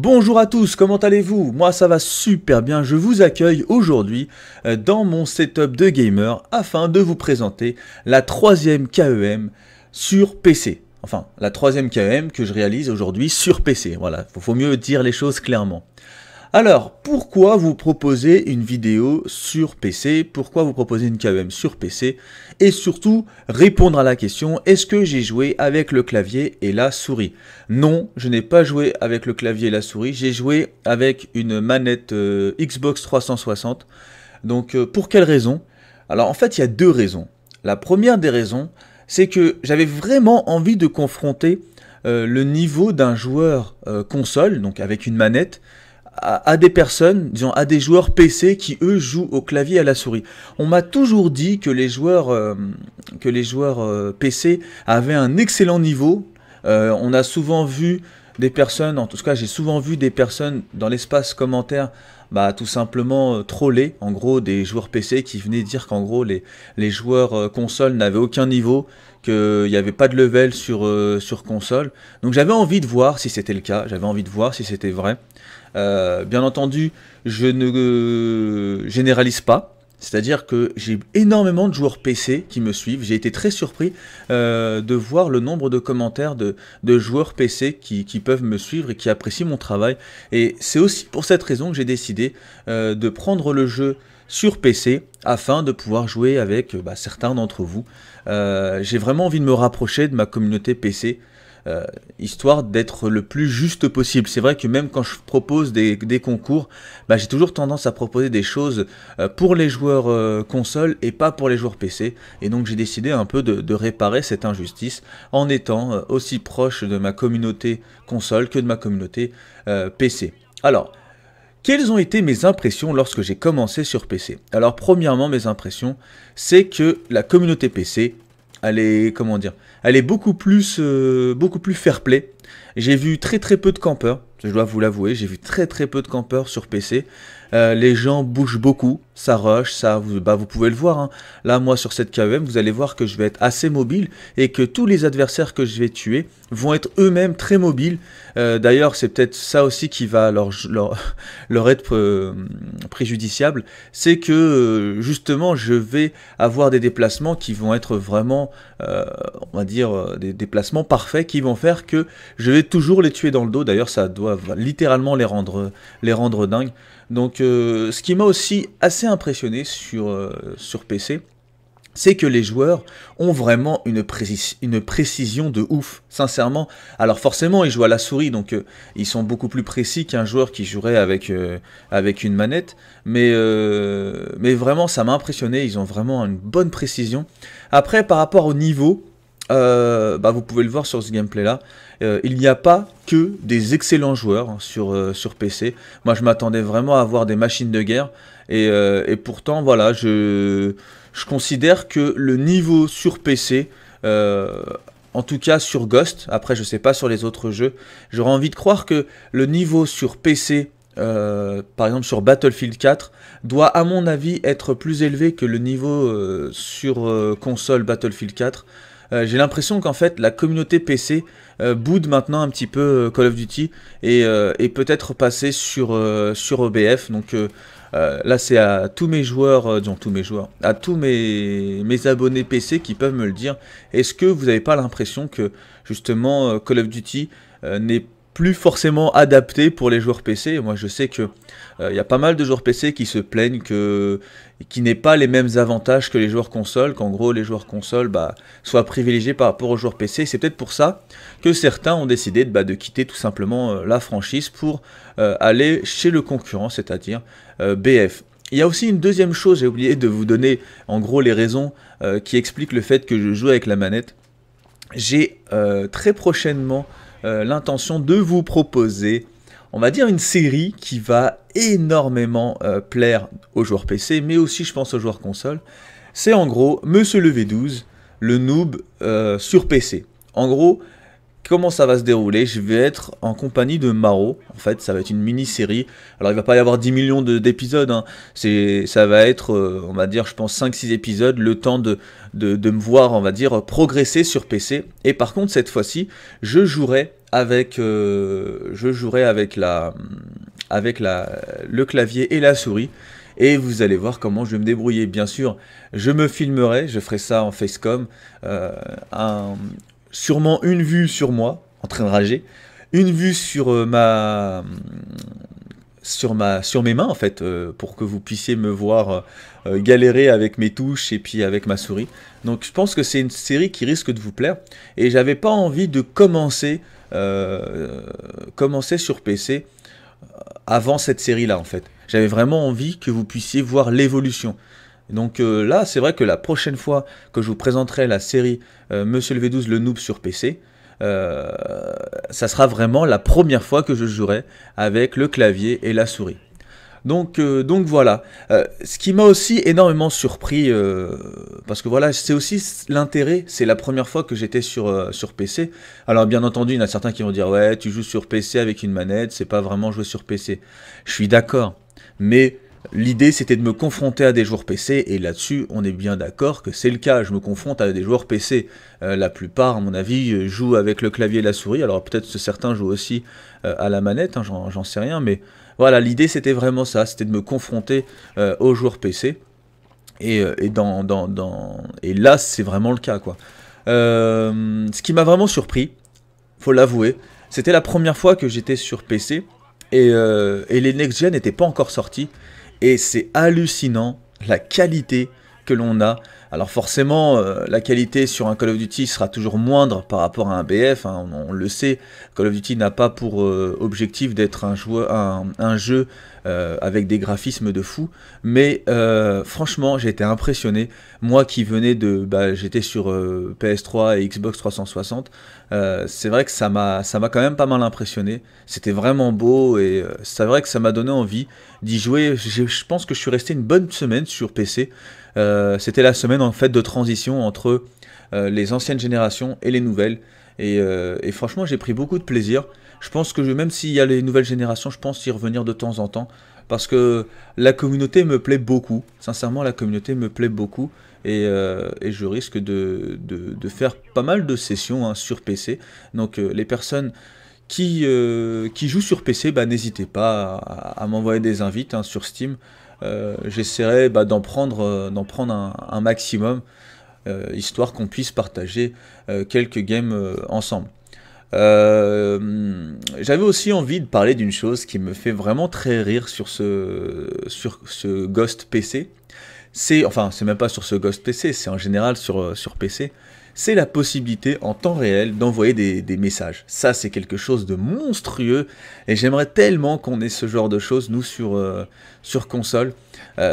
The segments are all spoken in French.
Bonjour à tous, comment allez-vous Moi ça va super bien, je vous accueille aujourd'hui euh, dans mon setup de gamer afin de vous présenter la troisième KEM sur PC. Enfin, la troisième KEM que je réalise aujourd'hui sur PC, voilà, il faut mieux dire les choses clairement. Alors, pourquoi vous proposer une vidéo sur PC Pourquoi vous proposer une KEM sur PC Et surtout, répondre à la question, est-ce que j'ai joué avec le clavier et la souris Non, je n'ai pas joué avec le clavier et la souris, j'ai joué avec une manette euh, Xbox 360. Donc, euh, pour quelle raison Alors, en fait, il y a deux raisons. La première des raisons, c'est que j'avais vraiment envie de confronter euh, le niveau d'un joueur console, donc avec une manette, à, des personnes, disons à des joueurs PC qui eux jouent au clavier à la souris. On m'a toujours dit que les joueurs, euh, que les joueurs euh, PC avaient un excellent niveau. Euh, on a souvent vu des personnes, en tout cas j'ai souvent vu des personnes dans l'espace commentaire bah, tout simplement troller, en gros des joueurs PC qui venaient dire qu'en gros les, joueurs console n'avaient aucun niveau, qu'il n'y avait pas de level sur console. Donc j'avais envie de voir si c'était le cas, j'avais envie de voir si c'était vrai. Euh, bien entendu, je ne euh, généralise pas. C'est-à-dire que j'ai énormément de joueurs PC qui me suivent. J'ai été très surpris euh, de voir le nombre de commentaires de, joueurs PC qui, peuvent me suivre et qui apprécient mon travail. Et c'est aussi pour cette raison que j'ai décidé de prendre le jeu sur PC afin de pouvoir jouer avec bah, certains d'entre vous. j'ai vraiment envie de me rapprocher de ma communauté PC euh, histoire d'être le plus juste possible. C'est vrai que même quand je propose des, concours, bah, j'ai toujours tendance à proposer des choses euh, pour les joueurs euh, console et pas pour les joueurs PC. Et donc j'ai décidé un peu de, réparer cette injustice en étant aussi proche de ma communauté console que de ma communauté PC. Alors, quelles ont été mes impressions lorsque j'ai commencé sur PC Alors premièrement mes impressions, c'est que la communauté PC elle est comment dire elle est beaucoup plus euh, beaucoup plus fair play j'ai vu très très peu de campeurs je dois vous l'avouer j'ai vu très très peu de campeurs sur PC euh, les gens bougent beaucoup, ça rush, ça, vous, bah, vous pouvez le voir. Hein. Là, moi, sur cette KEM, vous allez voir que je vais être assez mobile et que tous les adversaires que je vais tuer vont être eux-mêmes très mobiles. Euh, d'ailleurs, c'est peut-être ça aussi qui va leur, être euh, préjudiciable. C'est que, justement, je vais avoir des déplacements qui vont être vraiment, on va dire, des déplacements parfaits qui vont faire que je vais toujours les tuer dans le dos. D'ailleurs, ça doit littéralement les rendre, les rendre dingues. Donc euh, ce qui m'a aussi assez impressionné sur, euh, sur PC, c'est que les joueurs ont vraiment une, précision de ouf, sincèrement. Alors forcément, ils jouent à la souris, donc euh, ils sont beaucoup plus précis qu'un joueur qui jouerait avec, avec une manette. Mais, mais vraiment, ça m'a impressionné, ils ont vraiment une bonne précision. Après, par rapport au niveau, euh, bah vous pouvez le voir sur ce gameplay là, euh, il n'y a pas que des excellents joueurs sur, euh, PC. Moi je m'attendais vraiment à avoir des machines de guerre et, pourtant voilà, je, considère que le niveau sur PC, en tout cas sur Ghost, après je sais pas sur les autres jeux, j'aurais envie de croire que le niveau sur PC par exemple sur Battlefield 4, doit à mon avis être plus élevé que le niveau sur console Battlefield 4. Euh, j'ai l'impression qu'en fait la communauté PC euh, boude maintenant un petit peu euh, Call of Duty et, peut-être passer sur, sur OBF. Donc là c'est à tous mes joueurs, disons tous mes joueurs, à tous mes abonnés PC qui peuvent me le dire. Est-ce que vous n'avez pas l'impression que justement Call of Duty n'est pas plus forcément adapté pour les joueurs PC. Moi, je sais que il euh, y a pas mal de joueurs PC qui se plaignent que qui n'aient pas les mêmes avantages que les joueurs consoles, qu'en gros les joueurs consoles bah, soient privilégiés par rapport aux joueurs PC. C'est peut-être pour ça que certains ont décidé bah, de quitter tout simplement euh, la franchise pour euh, aller chez le concurrent, c'est-à-dire BF. Il y a aussi une deuxième chose, j'ai oublié de vous donner en gros les raisons qui expliquent le fait que je joue avec la manette. J'ai très prochainement euh, l'intention de vous proposer, on va dire, une série qui va énormément euh, plaire aux joueurs PC, mais aussi, je pense, aux joueurs console. C'est en gros Monsieur le V12, le noob euh, sur PC. En gros, comment ça va se dérouler. Je vais être en compagnie de Maro. En fait, ça va être une mini-série. Alors, il va pas y avoir 10 millions d'épisodes. Hein. ça va être, euh, on va dire, je pense, 5-6 épisodes, le temps de, de, me voir, on va dire, progresser sur PC. Et par contre, cette fois-ci, je jouerai avec, euh, je jouerai avec la, avec la, le clavier et la souris et vous allez voir comment je vais me débrouiller. Bien sûr, je me filmerai, je ferai ça en facecom, euh, un, sûrement une vue sur moi, en train de rager, une vue sur euh, ma sur mes mains en fait euh, pour que vous puissiez me voir euh, galérer avec mes touches et puis avec ma souris. Donc je pense que c'est une série qui risque de vous plaire et j'avais pas envie de commencer commencer sur PC avant cette série là en fait. J'avais vraiment envie que vous puissiez voir l'évolution. Donc euh, là, c'est vrai que la prochaine fois que je vous présenterai la série euh, Monsieur le V12 le noob sur PC, euh, ça sera vraiment la première fois que je jouerai avec le clavier et la souris. Donc, donc voilà. ce qui m'a aussi énormément surpris, parce que voilà, c'est aussi l'intérêt, c'est la première fois que j'étais sur, sur PC. Alors bien entendu, il y en a certains qui vont dire, ouais, tu joues sur PC avec une manette, c'est pas vraiment jouer sur PC. Je suis d'accord, mais L'idée c'était de me confronter à des joueurs PC et là-dessus on est bien d'accord que c'est le cas, je me confronte à des joueurs PC. Euh, la plupart à mon avis jouent avec le clavier et la souris, alors peut-être certains jouent aussi euh, à la manette, hein, j'en sais rien, mais voilà l'idée c'était vraiment ça, c'était de me confronter euh, aux joueurs PC. Et, dans, dans, dans... et là c'est vraiment le cas quoi. ce qui m'a vraiment surpris, faut l'avouer, c'était la première fois que j'étais sur PC et, et les next-gen n'étaient pas encore sortis. Et c'est hallucinant la qualité que l'on a. Alors forcément, euh, la qualité sur un Call of Duty sera toujours moindre par rapport à un BF, hein, on, le sait. Call of Duty n'a pas pour euh, objectif d'être un, jeu euh, avec des graphismes de fou. Mais euh, franchement j'ai été impressionné. Moi qui venais de. Bah, j'étais sur euh, PS3 et Xbox 360. c'est vrai que ça m'a quand même pas mal impressionné. C'était vraiment beau et c'est vrai que ça m'a donné envie d'y jouer. Je pense que je suis resté une bonne semaine sur PC. C'était la semaine en fait de transition entre les anciennes générations et les nouvelles. et franchement, j'ai pris beaucoup de plaisir je pense que même s'il y a les nouvelles générations, je pense y revenir de temps en temps. Parce que la communauté me plaît beaucoup. Sincèrement, la communauté me plaît beaucoup. Et, euh, je risque de, faire pas mal de sessions hein, sur PC. Donc euh, les personnes qui, euh, jouent sur PC, bah, n'hésitez pas à, m'envoyer des invites hein, sur Steam. J'essaierai bah, d'en prendre, un maximum, histoire qu'on puisse partager quelques games ensemble. Euh, j'avais aussi envie de parler d'une chose qui me fait vraiment très rire sur ce, sur ce Ghost PC. C'est, enfin, c'est même pas sur ce Ghost PC, c'est en général sur, euh, sur PC. C'est la possibilité en temps réel d'envoyer des, messages. Ça, c'est quelque chose de monstrueux et j'aimerais tellement qu'on ait ce genre de choses, nous, sur, euh, sur console.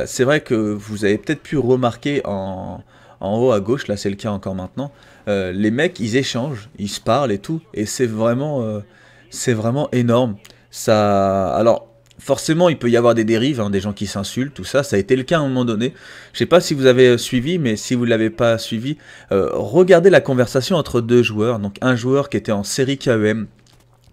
c'est vrai que vous avez peut-être pu remarquer en, en haut à gauche, là c'est le cas encore maintenant, euh, les mecs, ils échangent, ils se parlent et tout. Et c'est vraiment, euh, c'est vraiment énorme. Ça, alors, forcément, il peut y avoir des dérives, hein, des gens qui s'insultent, tout ça. Ça a été le cas à un moment donné. Je sais pas si vous avez suivi, mais si vous ne l'avez pas suivi, euh, regardez la conversation entre deux joueurs. Donc, un joueur qui était en série KEM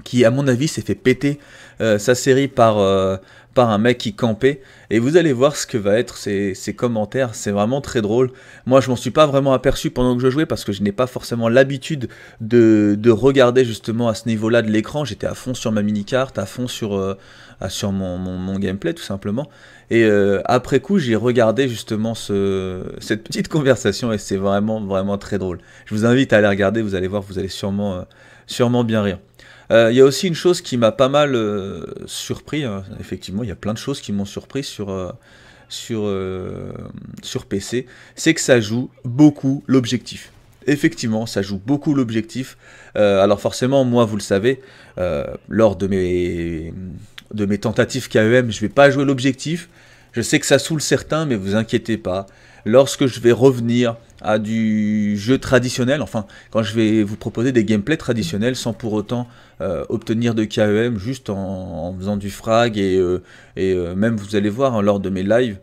qui à mon avis s'est fait péter euh, sa série par, euh, par un mec qui campait. Et vous allez voir ce que va être ces, commentaires, c'est vraiment très drôle. Moi je m'en suis pas vraiment aperçu pendant que je jouais parce que je n'ai pas forcément l'habitude de, de, regarder justement à ce niveau-là de l'écran. J'étais à fond sur ma mini-carte, à fond sur, euh, sur mon, mon, gameplay tout simplement. Et après coup j'ai regardé justement ce, cette petite conversation et c'est vraiment vraiment très drôle. Je vous invite à aller regarder, vous allez voir, vous allez sûrement, sûrement bien rire. Euh, il y a aussi une chose qui m'a pas mal euh, surpris. Hein. effectivement, il y a plein de choses qui m'ont surpris sur euh, sur, sur PC, c'est que ça joue beaucoup l'objectif. Effectivement, ça joue beaucoup l'objectif. alors forcément, moi, vous le savez, lors de mes, de mes tentatives KEM, je ne vais pas jouer l'objectif. Je sais que ça saoule certains, mais vous inquiétez pas. Lorsque je vais revenir à du jeu traditionnel, enfin, quand je vais vous proposer des gameplays traditionnels sans pour autant euh, obtenir de KEM, juste en, faisant du frag, et, euh, et euh, même vous allez voir hein, lors de mes lives,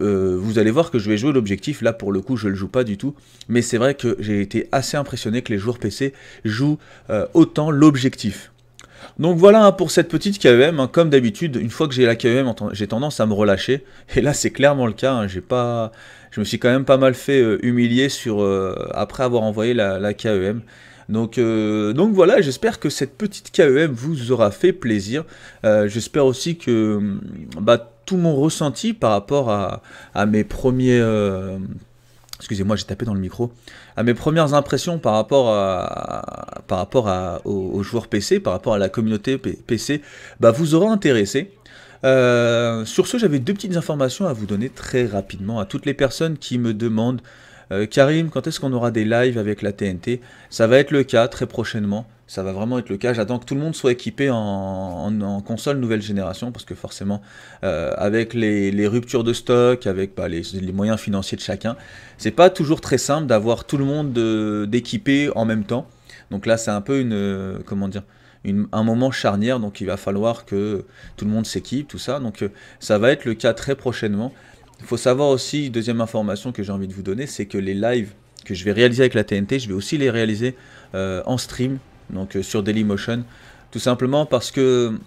vous allez voir que je vais jouer l'objectif, là pour le coup je le joue pas du tout, mais c'est vrai que j'ai été assez impressionné que les joueurs PC jouent autant l'objectif. Donc voilà hein, pour cette petite KEM. Hein, comme d'habitude, une fois que j'ai la KEM, j'ai tendance à me relâcher. Et là, c'est clairement le cas. Hein, j'ai pas, je me suis quand même pas mal fait euh, humilier sur euh, après avoir envoyé la, KEM. Donc, euh, donc voilà, j'espère que cette petite KEM vous aura fait plaisir. j'espère aussi que bah, tout mon ressenti par rapport à, mes premiers excusez-moi, j'ai tapé dans le micro, à mes premières impressions par rapport, par rapport aux, joueurs PC, par rapport à la communauté PC, bah, vous aurez intéressé. Euh, sur ce, j'avais deux petites informations à vous donner très rapidement à toutes les personnes qui me demandent euh, Karim, quand est-ce qu'on aura des lives avec la TNT Ça va être le cas très prochainement. Ça va vraiment être le cas. J'attends que tout le monde soit équipé en, console nouvelle génération parce que forcément, euh, avec les, ruptures de stock, avec bah, les, moyens financiers de chacun, c'est pas toujours très simple d'avoir tout le monde d'équipé en même temps. Donc là, c'est un peu une euh, comment dire un moment charnière, donc il va falloir que tout le monde s'équipe, tout ça. Donc ça va être le cas très prochainement. Il faut savoir aussi, deuxième information que j'ai envie de vous donner, c'est que les lives que je vais réaliser avec la TNT, je vais aussi les réaliser euh, en stream, donc euh, sur Dailymotion, tout simplement parce que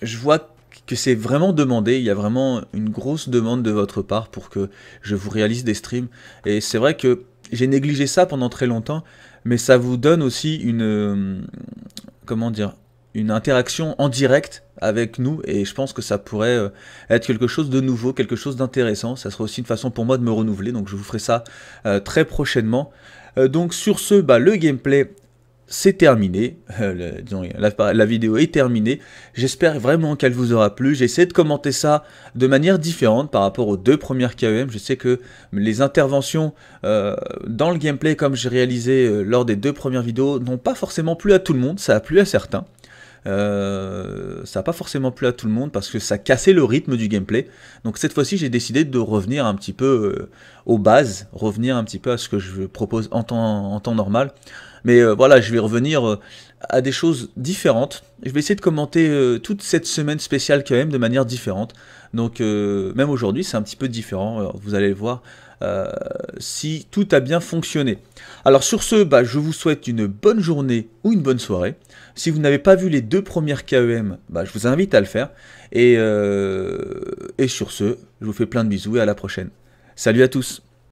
je vois que c'est vraiment demandé, il y a vraiment une grosse demande de votre part pour que je vous réalise des streams, et c'est vrai que j'ai négligé ça pendant très longtemps, mais ça vous donne aussi une... Euh, comment dire une interaction en direct avec nous et je pense que ça pourrait euh, être quelque chose de nouveau, quelque chose d'intéressant. Ça sera aussi une façon pour moi de me renouveler, donc je vous ferai ça euh, très prochainement. Euh, donc sur ce, bah, le gameplay c'est terminé. la, vidéo est terminée. J'espère vraiment qu'elle vous aura plu. J'ai essayé de commenter ça de manière différente par rapport aux deux premières KEM. Je sais que les interventions dans le gameplay, comme j'ai réalisé lors des deux premières vidéos, n'ont pas forcément plu à tout le monde. Ça a plu à certains. Euh, ça n'a pas forcément plu à tout le monde parce que ça cassait le rythme du gameplay. Donc cette fois-ci, j'ai décidé de revenir un petit peu euh, aux bases, revenir un petit peu à ce que je propose en temps, normal. Mais euh, voilà, je vais revenir à des choses différentes. Je vais essayer de commenter toute cette semaine spéciale quand même de manière différente. Donc même aujourd'hui, c'est un petit peu différent, vous allez le voir. Euh, si tout a bien fonctionné. Alors sur ce, bah, je vous souhaite une bonne journée ou une bonne soirée. Si vous n'avez pas vu les deux premières KEM, bah, je vous invite à le faire. Et, euh, et sur ce, je vous fais plein de bisous et à la prochaine. Salut à tous